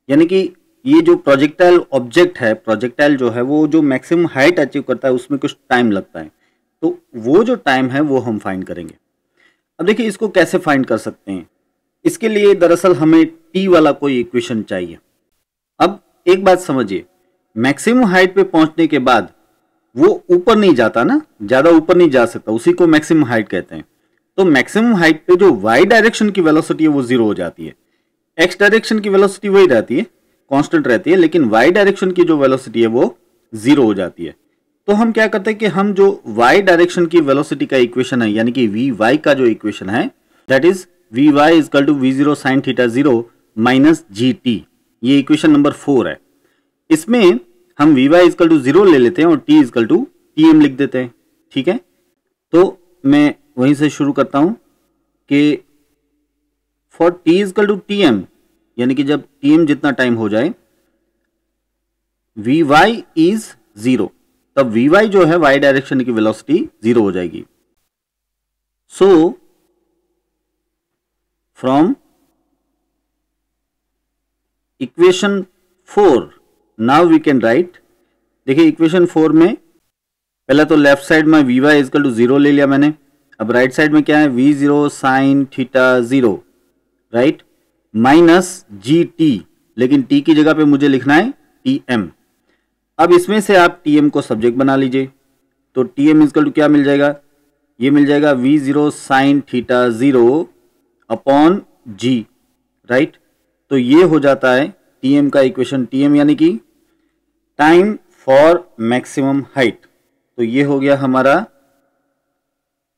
यानी कि ये जो प्रोजेक्टाइल ऑब्जेक्ट है प्रोजेक्टाइल जो है वो जो मैक्सिमम हाइट अचीव करता है उसमें कुछ टाइम लगता है तो वो जो टाइम है वो हम फाइंड करेंगे अब देखिए इसको कैसे फाइंड कर सकते हैं इसके लिए दरअसल हमें टी वाला कोई इक्वेशन चाहिए अब एक बात समझिए मैक्सिमम हाइट पे पहुंचने के बाद वो ऊपर नहीं जाता ना ज़्यादा ऊपर नहीं जा सकता उसी को मैक्सिमम हाइट कहते हैं तो मैक्सिमम हाइट पे जो वाई डायरेक्शन की वेलोसिटी है वो जीरो हो जाती है एक्स डायरेक्शन की वेलोसिटी वही रहती है कांस्टेंट रहती है लेकिन वाई डायरेक्शन की जो वेलोसिटी है वो जीरो हो जाती है तो हम क्या करते हैं कि हम जो वाई डायरेक्शन की वेलोसिटी का इक्वेशन है यानी कि वी वाई का जो इक्वेशन है that is v y is equal to v zero sine theta zero minus g t ये इक्वेशन नंबर फोर है इसमें हम v y is equal to zero ले लेते हैं और t is equal to t m लिख देते हैं ठीक है तो मैं वहीं से शुरू करता हूं कि for t is equal to t m यानी कि जब टी एम जितना टाइम हो जाए वी वाई इज ज़ीरो तब वी वाई जो है वाई डायरेक्शन की वेलोसिटी ज़ीरो हो जाएगी so from equation four now we can write देखिए इक्वेशन फोर में पहला तो लेफ्ट साइड में v y is equal to zero ले लिया मैंने अब राइट साइड में क्या है v zero sine theta zero right minus g t लेकिन टी की जगह पे मुझे लिखना है टी एम अब इसमें से आप टी एम को सब्जेक्ट बना लीजिए तो टी एम इजकल टू क्या मिल जाएगा ये मिल जाएगा v zero sine theta zero upon g right तो ये हो जाता है टी एम का इक्वेशन टी एम यानी कि टाइम फॉर मैक्सिमम हाइट तो ये हो गया हमारा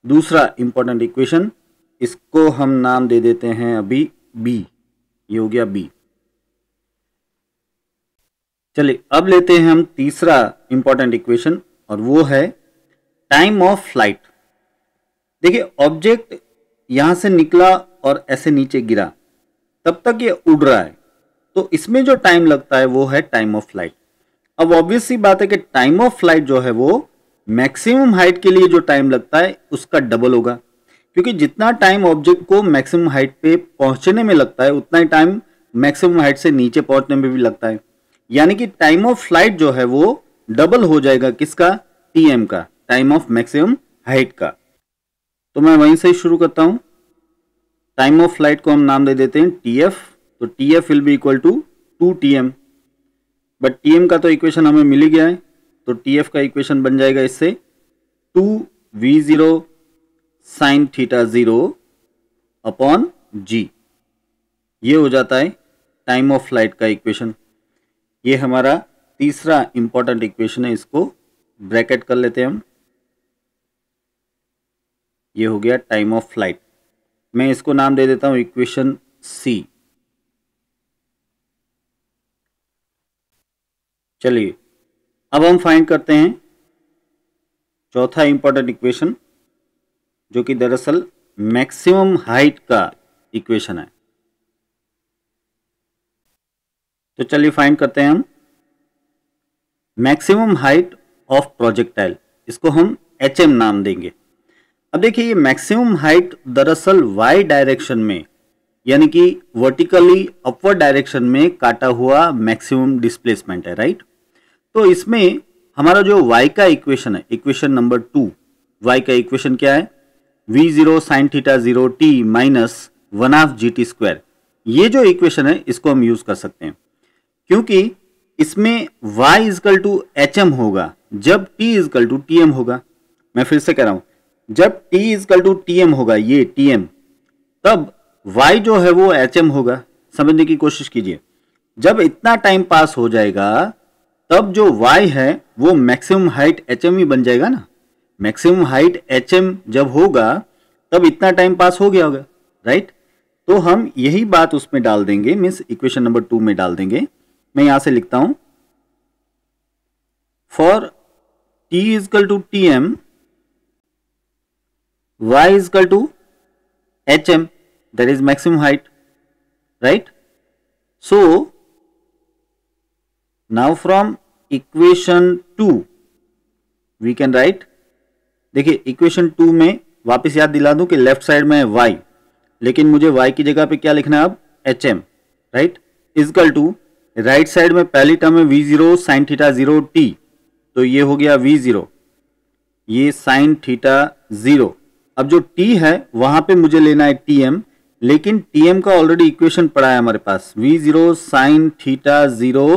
दूसरा इंपॉर्टेंट इक्वेशन इसको हम नाम दे देते हैं अभी बी ये हो गया बी चलिए अब लेते हैं हम तीसरा इंपॉर्टेंट इक्वेशन और वो है टाइम ऑफ फ्लाइट देखिए ऑब्जेक्ट यहां से निकला और ऐसे नीचे गिरा तब तक ये उड़ रहा है तो इसमें जो टाइम लगता है वो है टाइम ऑफ फ्लाइट अब ऑब्वियस सी बात है कि टाइम ऑफ फ्लाइट जो है वो मैक्सिमम हाइट के लिए जो टाइम लगता है उसका डबल होगा क्योंकि जितना टाइम ऑब्जेक्ट को मैक्सिमम हाइट पे पहुंचने में लगता है उतना ही टाइम मैक्सिमम हाइट से नीचे पहुंचने में भी लगता है यानी कि टाइम ऑफ फ्लाइट जो है वो डबल हो जाएगा किसका टीएम का टाइम ऑफ मैक्सिमम हाइट का तो मैं वहीं से ही शुरू करता हूँ टाइम ऑफ फ्लाइट को हम नाम दे देते हैं टी एफ तो t f will be equal to two t but t का तो इक्वेशन हमें मिल ही गया है तो टी एफ का इक्वेशन बन जाएगा इससे two v zero sine theta zero upon g ये हो जाता है टाइम ऑफ फ्लाइट का इक्वेशन ये हमारा तीसरा इंपॉर्टेंट इक्वेशन है इसको ब्रैकेट कर लेते हैं हम ये हो गया टाइम ऑफ फ्लाइट मैं इसको नाम दे देता हूं इक्वेशन सी चलिए अब हम फाइंड करते हैं चौथा इंपॉर्टेंट इक्वेशन जो कि दरअसल मैक्सिमम हाइट का इक्वेशन है तो चलिए फाइंड करते हैं हम मैक्सिमम हाइट ऑफ प्रोजेक्टाइल इसको हम एच एम नाम देंगे अब देखिए ये मैक्सिमम हाइट दरअसल वाई डायरेक्शन में यानी कि वर्टिकली अपवर्ड डायरेक्शन में काटा हुआ मैक्सिमम डिस्प्लेसमेंट है राइट तो इसमें हमारा जो y का इक्वेशन है इक्वेशन नंबर टू y का इक्वेशन क्या है v zero sine theta zero t minus one of g t square ये जो इक्वेशन है इसको हम यूज कर सकते हैं क्योंकि इसमें y is equal to h m होगा जब t is equal to t m होगा मैं फिर से कह रहा हूं जब t is equal to t m होगा ये टी एम तब y जो है वो एच एम होगा समझने की कोशिश कीजिए जब इतना टाइम पास हो जाएगा तब जो y है वो मैक्सिमम हाइट एच ही बन जाएगा ना मैक्सिमम हाइट एच जब होगा तब इतना टाइम पास हो गया होगा राइट तो हम यही बात उसमें डाल देंगे मीन्स इक्वेशन नंबर टू में डाल देंगे मैं यहां से लिखता हूं for t is equal to t m y is equal to h m that is maximum height right so now from equation two we can write देखिए इक्वेशन टू में वापस याद दिला दूं कि लेफ्ट साइड में है वाई लेकिन मुझे वाई की जगह पे क्या लिखना है अब h m right is equal to right side में पहली टर्म है v zero sine theta zero t तो ये हो गया वी जीरो ये साइन थीटा जीरो अब जो टी है वहां पे मुझे लेना है टी एम लेकिन टी एम का ऑलरेडी इक्वेशन पड़ा है हमारे पास v zero sine theta zero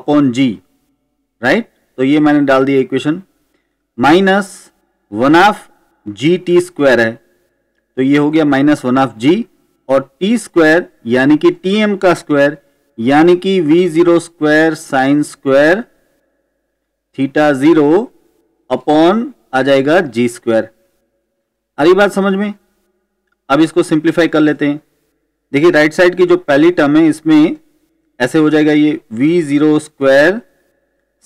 upon g right तो ये मैंने डाल दिया equation minus one of g t square है तो ये हो गया माइनस वन ऑफ जी और टी स्क्वायर यानी कि टी एम का स्क्वायर यानी कि v zero square sine square theta zero upon आ जाएगा जी स्क्वायर आ बात समझ में अब इसको सिंप्लीफाई कर लेते हैं देखिए राइट साइड की जो पहली टर्म है इसमें ऐसे हो जाएगा ये v zero square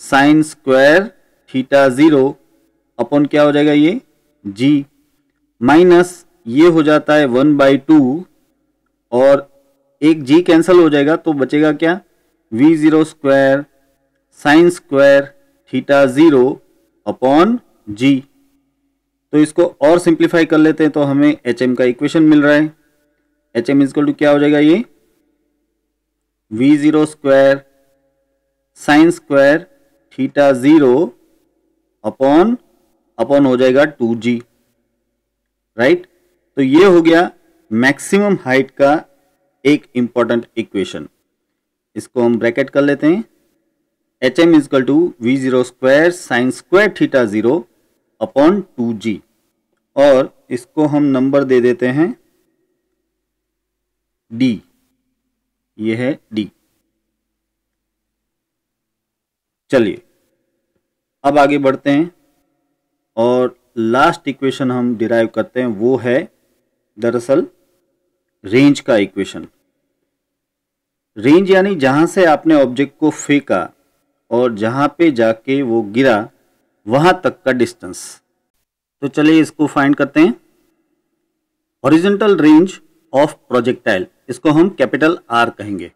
sine square theta zero upon क्या हो जाएगा ये जी माइनस ये हो जाता है वन बाई टू और एक जी कैंसिल हो जाएगा तो बचेगा क्या v zero square sine square theta zero upon g तो इसको और सिंप्लीफाई कर लेते हैं तो हमें एच एम का इक्वेशन मिल रहा है एच एम इजकल टू क्या हो जाएगा ये v zero square sine square theta zero upon upon हो जाएगा टू जी राइट तो ये हो गया मैक्सिमम हाइट का एक इंपॉर्टेंट इक्वेशन इसको हम ब्रैकेट कर लेते हैं h m is equal to v zero square sine square theta zero upon two g और इसको हम नंबर दे देते हैं डी ये है डी चलिए अब आगे बढ़ते हैं और लास्ट इक्वेशन हम डिराइव करते हैं वो है दरअसल रेंज का इक्वेशन रेंज यानी जहाँ से आपने ऑब्जेक्ट को फेंका और जहाँ पे जाके वो गिरा वहाँ तक का डिस्टेंस तो चलिए इसको फाइंड करते हैं ओरिजेंटल रेंज ऑफ प्रोजेक्टाइल इसको हम कैपिटल आर कहेंगे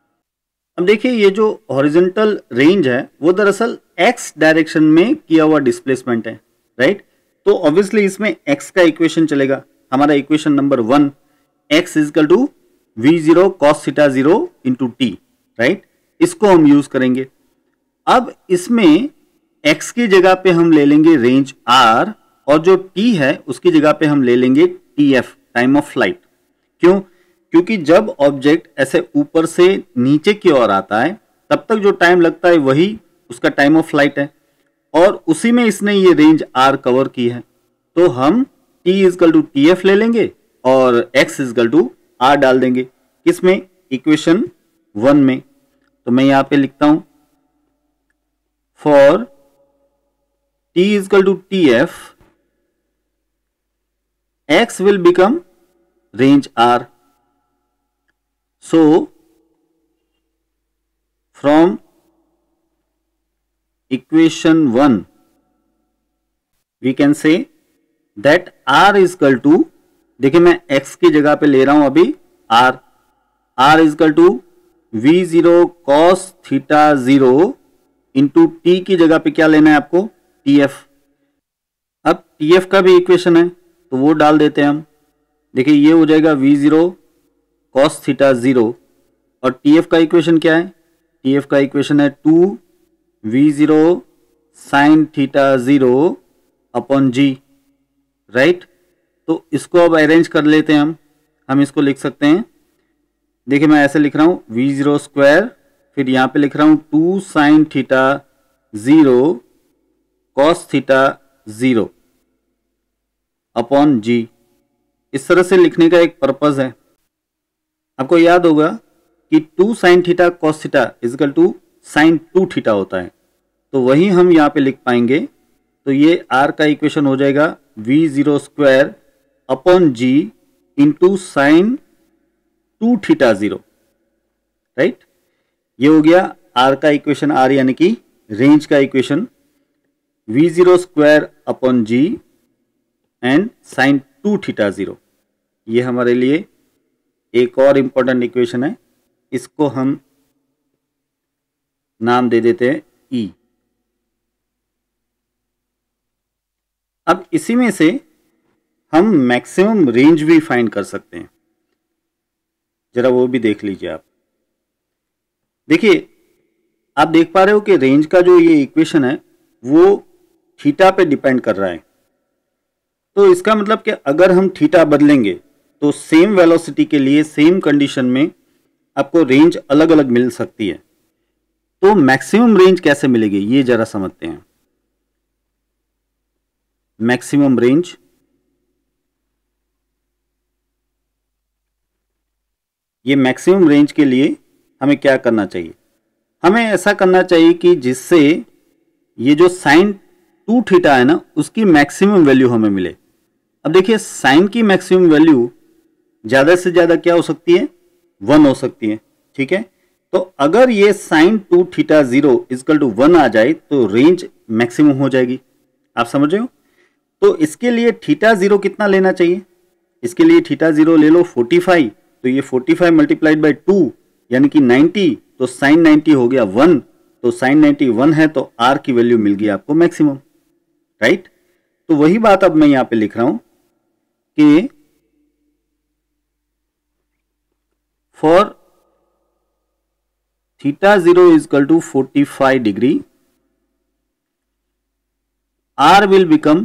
अब देखिए ये जो ओरिजेंटल रेंज है वो दरअसल एक्स डायरेक्शन में किया हुआ डिस्प्लेसमेंट है राइट तो ऑब्वियसली इसमें एक्स का इक्वेशन चलेगा हमारा equation number one x is equal to v zero cos theta zero into t right इसको हम यूज करेंगे अब इसमें एक्स की जगह पे हम ले लेंगे रेंज आर और जो टी है उसकी जगह पे हम ले लेंगे t f time of flight क्यों क्योंकि जब ऑब्जेक्ट ऐसे ऊपर से नीचे की ओर आता है तब तक जो टाइम लगता है वही उसका टाइम ऑफ फ्लाइट है और उसी में इसने ये रेंज आर कवर की है तो हम t is equal to t f ले लेंगे और एक्स इजकल टू आर डाल देंगे किसमें इक्वेशन वन में तो मैं यहां पे लिखता हूं for t is equal to t f x will become range r so from equation 1, we can say that R is equal to देखिए मैं x की जगह पे ले रहा हूं अभी R R is equal to v zero theta 0 into into t की जगह पे क्या लेना है आपको टी एफ अब टी एफ का भी इक्वेशन है तो वो डाल देते हैं हम देखिए ये हो जाएगा v zero cos theta zero और टी एफ का इक्वेशन क्या है टी एफ का इक्वेशन है two v zero sine theta zero upon g right तो इसको अब अरेंज कर लेते हैं हम हम इसको लिख सकते हैं देखिए मैं ऐसे लिख रहा हूँ वी ज़ीरो स्क्वायर फिर यहाँ पे लिख रहा हूँ two sine theta zero cos theta zero upon g इस तरह से लिखने का एक पर्पज़ है आपको याद होगा कि two sine theta cos theta is equal to sine two theta होता है तो वही हम यहाँ पे लिख पाएंगे तो ये आर का इक्वेशन हो जाएगा v zero square upon g into sine two theta zero right ये हो गया आर का इक्वेशन आर यानी कि रेंज का equation v zero square upon g and sine two theta zero ये हमारे लिए एक और इंपॉर्टेंट इक्वेशन है इसको हम नाम दे देते हैं ई अब इसी में से हम मैक्सिमम रेंज भी फाइंड कर सकते हैं जरा वो भी देख लीजिए आप देखिए आप देख पा रहे हो कि रेंज का जो ये इक्वेशन है वो थीटा पे डिपेंड कर रहा है तो इसका मतलब कि अगर हम थीटा बदलेंगे तो सेम वेलोसिटी के लिए सेम कंडीशन में आपको रेंज अलग अलग मिल सकती है तो मैक्सिमम रेंज कैसे मिलेगी ये जरा समझते हैं मैक्सिमम रेंज ये मैक्सिमम रेंज के लिए हमें क्या करना चाहिए हमें ऐसा करना चाहिए कि जिससे ये जो साइन टू थीटा है ना उसकी मैक्सिमम वैल्यू हमें मिले अब देखिए साइन की मैक्सिमम वैल्यू ज़्यादा से ज़्यादा क्या हो सकती है वन हो सकती है ठीक है तो अगर ये sine two theta zero is equal to one आ जाए तो रेंज मैक्सिमम हो जाएगी आप समझ रहे हो तो इसके लिए थीटा जीरो कितना लेना चाहिए इसके लिए थीटा जीरो ले लो फोर्टी फाइव तो ये forty five multiplied by two यानी कि नाइन्टी तो साइन नाइन्टी हो गया वन तो साइन नाइन्टी वन है तो आर की वैल्यू मिल गई आपको मैक्सिमम राइट तो वही बात अब मैं यहाँ पे लिख रहा हूँ कि for theta 0 is equal to 45 degree r will become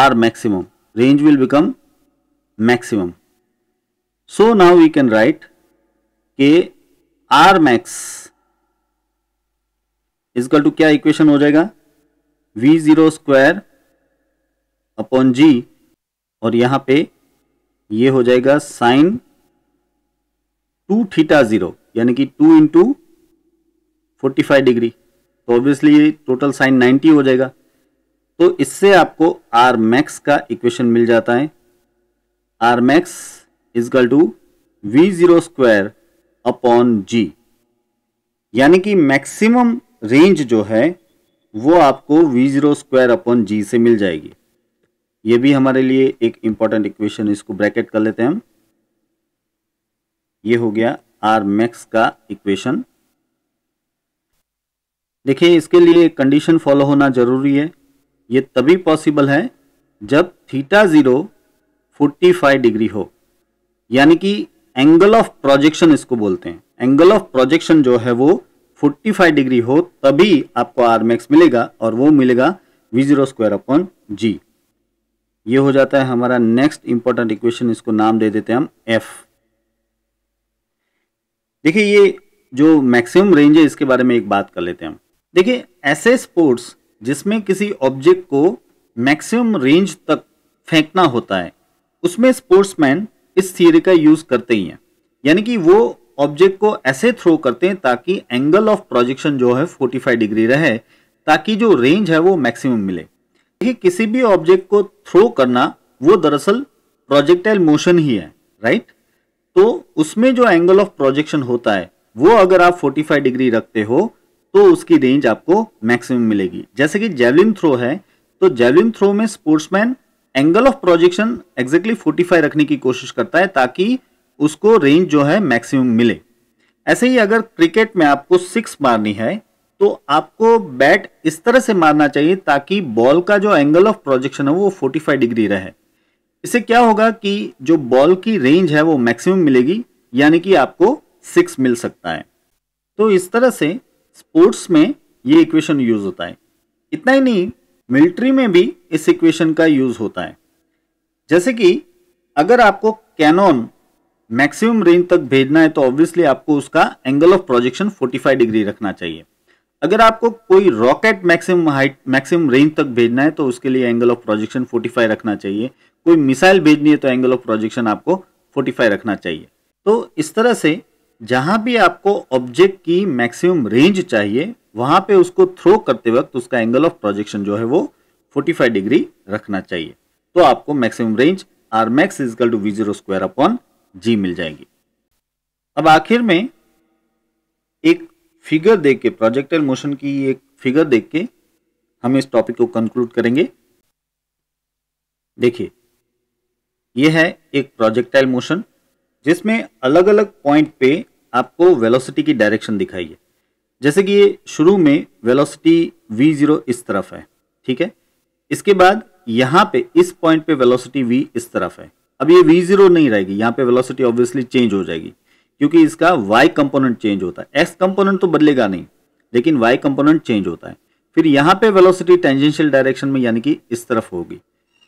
r maximum range will become maximum so now we can write k r max is equal to क्या इक्वेशन हो जाएगा v zero square upon g और यहाँ पे ये हो जाएगा sign two theta zero यानी कि टू इंटू 45 डिग्री तो ऑब्वियसली टोटल साइन 90 हो जाएगा तो इससे आपको आर मैक्स का इक्वेशन मिल जाता है r max is equal to v zero square upon g यानी कि मैक्सिमम रेंज जो है वो आपको v zero square upon g से मिल जाएगी ये भी हमारे लिए एक इंपॉर्टेंट इक्वेशन इसको ब्रैकेट कर लेते हैं हम ये हो गया आर मैक्स का इक्वेशन देखिए इसके लिए कंडीशन फॉलो होना ज़रूरी है ये तभी पॉसिबल है जब theta zero forty five degree हो यानी कि एंगल ऑफ प्रोजेक्शन इसको बोलते हैं एंगल ऑफ प्रोजेक्शन जो है वो 45 डिग्री हो तभी आपको आर मैक्स मिलेगा और वो मिलेगा v zero square upon g ये हो जाता है हमारा नेक्स्ट इंपॉर्टेंट इक्वेशन इसको नाम दे देते हैं हम एफ देखिए ये जो मैक्सिमम रेंज है इसके बारे में एक बात कर लेते हैं हम देखिए ऐसे स्पोर्ट्स जिसमें किसी ऑब्जेक्ट को मैक्सिमम रेंज तक फेंकना होता है उसमें स्पोर्ट्समैन इस थियरी का यूज़ करते ही हैं यानी कि वो ऑब्जेक्ट को ऐसे थ्रो करते हैं ताकि एंगल ऑफ प्रोजेक्शन जो है 45 डिग्री रहे ताकि जो रेंज है वो मैक्सिमम मिले देखिए किसी भी ऑब्जेक्ट को थ्रो करना वो दरअसल प्रोजेक्टाइल मोशन ही है राइट तो उसमें जो एंगल ऑफ प्रोजेक्शन होता है वो अगर आप 45 डिग्री रखते हो तो उसकी रेंज आपको मैक्सिमम मिलेगी जैसे कि जेवलिन थ्रो है तो जेवलिन थ्रो में sportsman angle of projection exactly forty रखने की कोशिश करता है ताकि उसको रेंज जो है मैक्सिमम मिले ऐसे ही अगर क्रिकेट में आपको सिक्स मारनी है तो आपको बैट इस तरह से मारना चाहिए ताकि बॉल का जो एंगल ऑफ प्रोजेक्शन है वो 45 डिग्री रहे इससे क्या होगा कि जो बॉल की रेंज है वो मैक्सिमम मिलेगी यानी कि आपको सिक्स मिल सकता है तो इस तरह से स्पोर्ट्स में ये इक्वेशन यूज होता है इतना ही नहीं मिलिट्री में भी इस इक्वेशन का यूज होता है जैसे कि अगर आपको कैनॉन मैक्सिमम रेंज तक भेजना है तो ऑब्वियसली आपको उसका एंगल ऑफ प्रोजेक्शन 45 डिग्री रखना चाहिए अगर आपको कोई rocket maximum height maximum range तक भेजना है तो उसके लिए एंगल ऑफ प्रोजेक्शन 45 रखना चाहिए कोई मिसाइल भेजनी है तो एंगल ऑफ प्रोजेक्शन आपको 45 रखना चाहिए तो इस तरह से जहाँ भी आपको ऑब्जेक्ट की मैक्सिमम रेंज चाहिए वहाँ पे उसको थ्रो करते वक्त उसका एंगल ऑफ प्रोजेक्शन जो है वो 45 डिग्री रखना चाहिए तो आपको maximum range r max is equal to v zero square upon g मिल जाएगी अब आखिर में एक फिगर देख के प्रोजेक्टल मोशन की एक फिगर देख के हम इस टॉपिक को कंक्लूड करेंगे देखिए यह है एक प्रोजेक्टाइल मोशन जिसमें अलग अलग पॉइंट पे आपको वेलोसिटी की डायरेक्शन दिखाई है जैसे कि ये शुरू में वेलोसिटी वी जीरो इस तरफ है ठीक है इसके बाद यहाँ पे इस पॉइंट पे वेलोसिटी वी इस तरफ है अब ये वी जीरो नहीं रहेगी यहाँ पे वेलोसिटी ऑब्वियसली चेंज हो जाएगी क्योंकि इसका वाई कंपोनेंट चेंज होता है एक्स कंपोनेंट तो बदलेगा नहीं लेकिन वाई कंपोनेंट चेंज होता है फिर यहाँ पे वेलोसिटी टेंजेंशियल डायरेक्शन में यानी कि इस तरफ होगी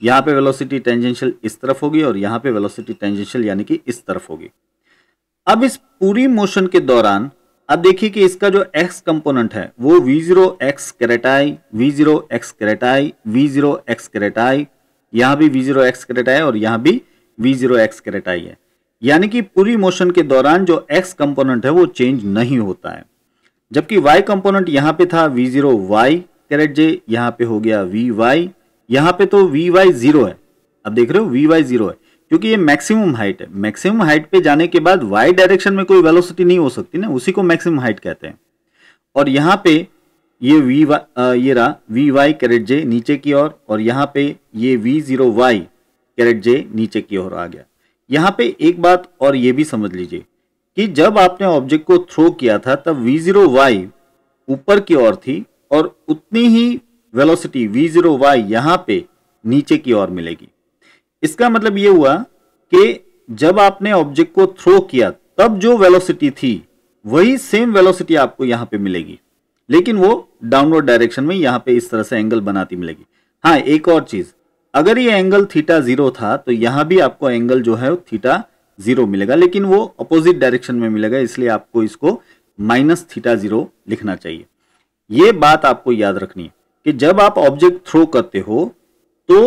यहाँ पे वेलोसिटी टेंजेंशियल इस तरफ होगी और यहाँ पे वेलोसिटी टेंजेंशियल यानी कि इस तरफ होगी अब इस पूरी मोशन के दौरान अब देखिए कि इसका जो x कंपोनेंट है वो v0 x x caret i v zero x caret i v zero x caret i यहां भी v0 x एक्स करेटाई और यहां भी v0 x एक्स करेटाई है यानी कि पूरी मोशन के दौरान जो x कंपोनेंट है वो चेंज नहीं होता है जबकि y कंपोनेंट यहां पे था v0 y zero y caret j यहां पर हो गया वी वाई यहां पर तो वी वाई जीरो है अब देख रहे हो वी वाई जीरो है क्योंकि ये मैक्सिमम हाइट है मैक्सिमम हाइट पे जाने के बाद वाई डायरेक्शन में कोई वेलोसिटी नहीं हो सकती ना उसी को मैक्सिमम हाइट कहते हैं और यहाँ पे ये वी वाई ये रहा वी वाई कैरेट जे नीचे की ओर और यहाँ पे ये v zero y caret j नीचे की ओर आ गया यहाँ पे एक बात और ये भी समझ लीजिए कि जब आपने ऑब्जेक्ट को थ्रो किया था तब वी जीरो वाई ऊपर की ओर थी और उतनी ही वेलोसिटी वी जीरो वाई यहाँ पे नीचे की ओर मिलेगी इसका मतलब ये हुआ कि जब आपने ऑब्जेक्ट को थ्रो किया तब जो वेलोसिटी थी वही सेम वेलोसिटी आपको यहां पे मिलेगी लेकिन वो डाउनवर्ड डायरेक्शन में यहां पे इस तरह से एंगल बनाती मिलेगी हाँ एक और चीज अगर ये एंगल थीटा जीरो था तो यहां भी आपको एंगल जो है थीटा जीरो मिलेगा लेकिन वो अपोजिट डायरेक्शन में मिलेगा इसलिए आपको इसको माइनस थीटा जीरो लिखना चाहिए ये बात आपको याद रखनी है कि जब आप ऑब्जेक्ट थ्रो करते हो तो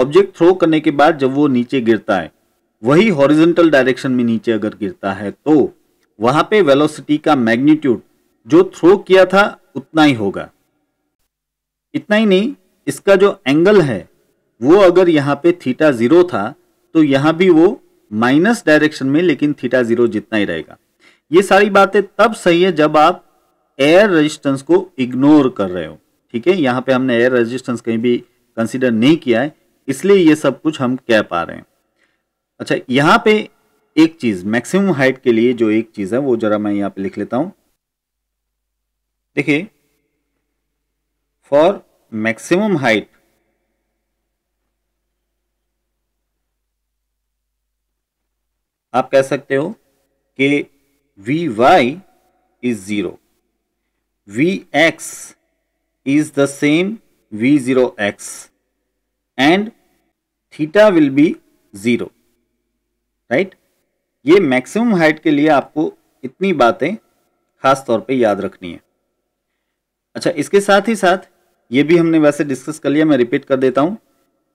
ऑब्जेक्ट थ्रो करने के बाद जब वो नीचे गिरता है वही हॉरिजेंटल डायरेक्शन में नीचे अगर गिरता है तो वहां पे वेलोसिटी का मैग्नीट्यूड जो थ्रो किया था उतना ही होगा इतना ही नहीं इसका जो एंगल है वो अगर यहाँ पे थीटा जीरो था तो यहाँ भी वो माइनस डायरेक्शन में लेकिन थीटा जीरो जितना ही रहेगा ये सारी बातें तब सही है जब आप एयर रेजिस्टेंस को इग्नोर कर रहे हो ठीक है यहाँ पे हमने एयर रेजिस्टेंस कहीं भी कंसिडर नहीं किया है इसलिए ये सब कुछ हम कह पा रहे हैं अच्छा यहाँ पे एक चीज़ मैक्सिमम हाइट के लिए जो एक चीज़ है वो ज़रा मैं यहाँ पे लिख लेता हूं देखिए फॉर मैक्सिमम हाइट आप कह सकते हो कि v y is zero v x is the same v zero x and theta will be zero right ये मैक्सिमम हाइट के लिए आपको इतनी बातें खास तौर पे याद रखनी है अच्छा इसके साथ ही साथ ये भी हमने वैसे डिस्कस कर लिया मैं रिपीट कर देता हूं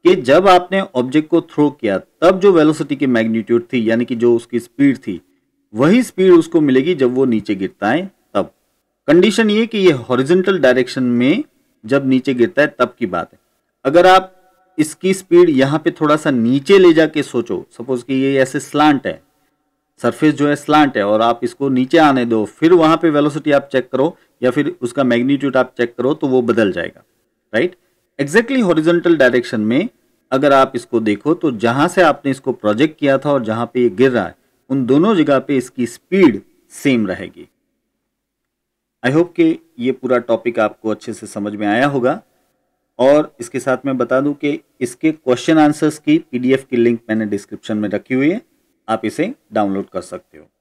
कि जब आपने ऑब्जेक्ट को थ्रो किया तब जो वेलोसिटी की मैग्नीट्यूड थी यानी कि जो उसकी स्पीड थी वही स्पीड उसको मिलेगी जब वो नीचे गिरता है तब कंडीशन ये कि ये हॉरिजेंटल डायरेक्शन में जब नीचे गिरता है तब की बात है अगर आप इसकी स्पीड यहाँ पे थोड़ा सा नीचे ले जाके सोचो सपोज कि ये ऐसे स्लांट है सरफेस जो है स्लांट है और आप इसको नीचे आने दो फिर वहाँ पे वेलोसिटी आप चेक करो या फिर उसका मैग्नीट्यूड आप चेक करो तो वो बदल जाएगा राइट एग्जैक्टली हॉरिजेंटल डायरेक्शन में अगर आप इसको देखो तो जहाँ से आपने इसको प्रोजेक्ट किया था और जहाँ पे ये गिर रहा है उन दोनों जगह पे इसकी स्पीड सेम रहेगी आई होप कि ये पूरा टॉपिक आपको अच्छे से समझ में आया होगा और इसके साथ मैं बता दूं कि इसके क्वेश्चन आंसर्स की पीडीएफ की लिंक मैंने डिस्क्रिप्शन में रखी हुई है आप इसे डाउनलोड कर सकते हो